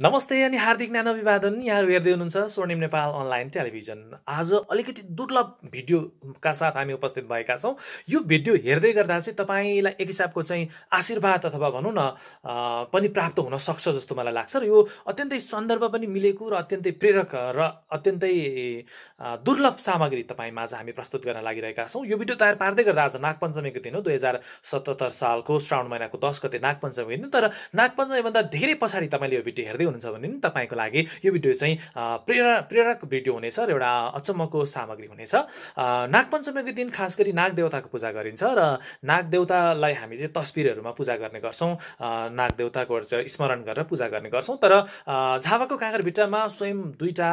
नमस्ते अनि हार्दिक न्यानो अभिवादन यहाँ हेर्दै हुनुहुन्छ स्वर्णिम नेपाल अनलाइन टेलिभिजन आज अलिकति दुर्लभ भिडियोका साथ हामी उपस्थित भएका छौँ यो भिडियो हेर्दै गर्दा चाहिँ तपाईँलाई एक हिसाबको चाहिँ आशीर्वाद अथवा भनौँ न पनि प्राप्त हुन सक्छ जस्तो मलाई लाग्छ र यो अत्यन्तै सन्दर्भ पनि मिलेको र अत्यन्तै प्रेरक र अत्यन्तै दुर्लभ सामग्री तपाईँ आज हामी प्रस्तुत गर्न लागिरहेका छौँ यो भिडियो तयार पार्दै गर्दा आज नागपञ्चमीको दिन हो दुई हजार सतहत्तर सालको श्रावण महिनाको दस गते नागपञ्चमी दिन तर नागपञ्चमीभन्दा धेरै पछाडि तपाईँले यो भिडियो हेर्दै गर्दै हुनुहुन्छ भने नि तपाईँको लागि यो भिडियो चाहिँ प्रेरणा प्रेरक भिडियो हुनेछ र एउटा अचम्मको सामग्री हुनेछ नागपञ्चमीको दिन खास गरी नाग देवताको पूजा गरिन्छ र नाग देवतालाई हामी चाहिँ तस्विरहरूमा पूजा गर्ने गर्छौँ नाग देवताको स्मरण गरेर पूजा गर्ने गर्छौँ तर झापाको काँगरभिट्टामा स्वयं दुईवटा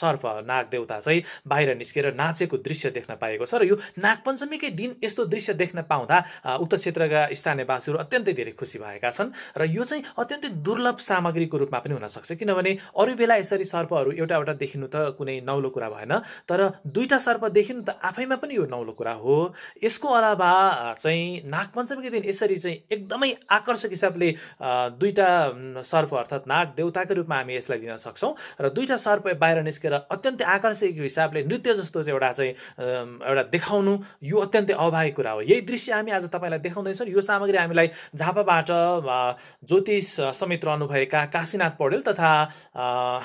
सर्प नाग देवता चाहिँ बाहिर निस्केर नाचेको दृश्य देख्न पाएको छ र यो नागपञ्चमीकै दिन यस्तो दृश्य देख्न पाउँदा उक्त क्षेत्रका स्थानीयवासीहरू अत्यन्तै धेरै खुसी भएका छन् र यो चाहिँ अत्यन्तै दुर्लभ सामग्रीको सर्पको रूपमा पनि हुनसक्छ किनभने अरू बेला यसरी सर्पहरू एउटा एउटा देखिनु त कुनै नौलो कुरा भएन तर दुईवटा सर्प देखिनु त आफैमा पनि यो नौलो कुरा हो यसको अलावा चाहिँ नागपञ्चमीको दिन यसरी चाहिँ एकदमै आकर्षक हिसाबले दुईवटा सर्प अर्थात् नाग देउताको रूपमा हामी यसलाई दिन सक्छौँ र दुईवटा सर्प बाहिर निस्केर अत्यन्तै आकर्षक हिसाबले नृत्य जस्तो चाहिँ एउटा चाहिँ एउटा देखाउनु यो अत्यन्तै अभावी कुरा हो यही दृश्य हामी आज तपाईँलाई देखाउँदैछौँ यो सामग्री हामीलाई झापाबाट ज्योतिष समेत रहनुभएका काशीनाथ पौडेल तथा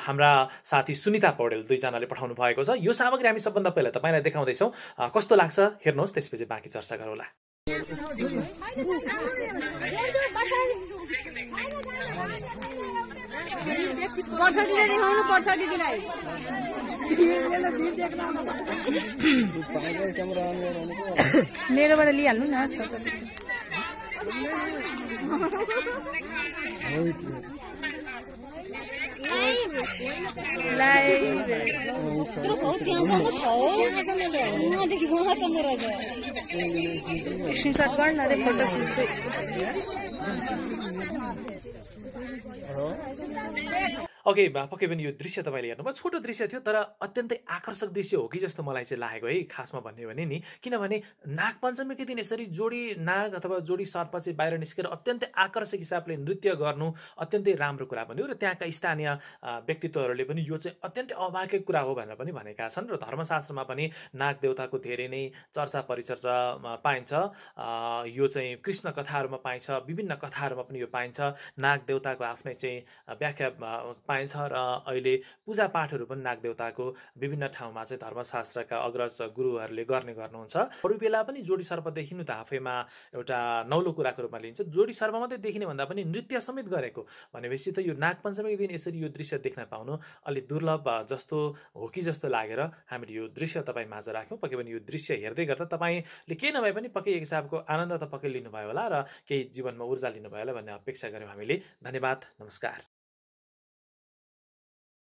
हाम्रा साथी सुनिता पौडेल दुईजनाले पठाउनु भएको छ यो सामग्री हामी सबभन्दा पहिला तपाईँलाई देखाउँदैछौँ कस्तो लाग्छ हेर्नुहोस् त्यसपछि बाँकी चर्चा गरौँला मेरोबाट लिइहाल्नु न 来，这个头顶上的头，上面的，我的给我上面的。身上管那的不得不得。अघि पक्कै पनि यो दृश्य तपाईँले हेर्नुभयो छोटो दृश्य थियो तर अत्यन्तै आकर्षक दृश्य हो कि जस्तो मलाई चाहिँ लागेको है खासमा भन्यो भने नि किनभने नागपञ्चमीकै दिन यसरी जोडी नाग अथवा जोडी सर्प चाहिँ बाहिर निस्केर अत्यन्तै आकर्षक हिसाबले नृत्य गर्नु अत्यन्तै राम्रो कुरा भन्यो र त्यहाँका स्थानीय व्यक्तित्वहरूले पनि यो चाहिँ अत्यन्तै अभाग्य कुरा हो भनेर पनि भनेका छन् र धर्मशास्त्रमा पनि नाग देवताको धेरै नै चर्चा परिचर्चा पाइन्छ यो चाहिँ कृष्ण कथाहरूमा पाइन्छ विभिन्न कथाहरूमा पनि यो पाइन्छ नाग देवताको आफ्नै चाहिँ व्याख्या पाइन्छ पाइन्छ र अहिले पूजापाठहरू पनि नागदेवताको विभिन्न ठाउँमा चाहिँ धर्मशास्त्रका अग्रज गुरुहरूले गर्ने गर्नुहुन्छ अरू बेला पनि जोडी सर्प देखिनु त आफैमा एउटा नौलो कुराको रूपमा लिइन्छ जोडी सर्प मात्रै देखिने भन्दा पनि नृत्य समेत गरेको भनेपछि त यो नागपञ्चमीको दिन यसरी यो दृश्य देख्न पाउनु अलिक दुर्लभ जस्तो हो कि जस्तो लागेर हामीले यो दृश्य तपाईँ माझ राख्यौँ पक्कै पनि यो दृश्य हेर्दै गर्दा तपाईँले केही नभए पनि पक्कै एक हिसाबको आनन्द त पक्कै लिनुभयो होला र केही जीवनमा ऊर्जा लिनुभयो होला भन्ने अपेक्षा गऱ्यौँ हामीले धन्यवाद नमस्कार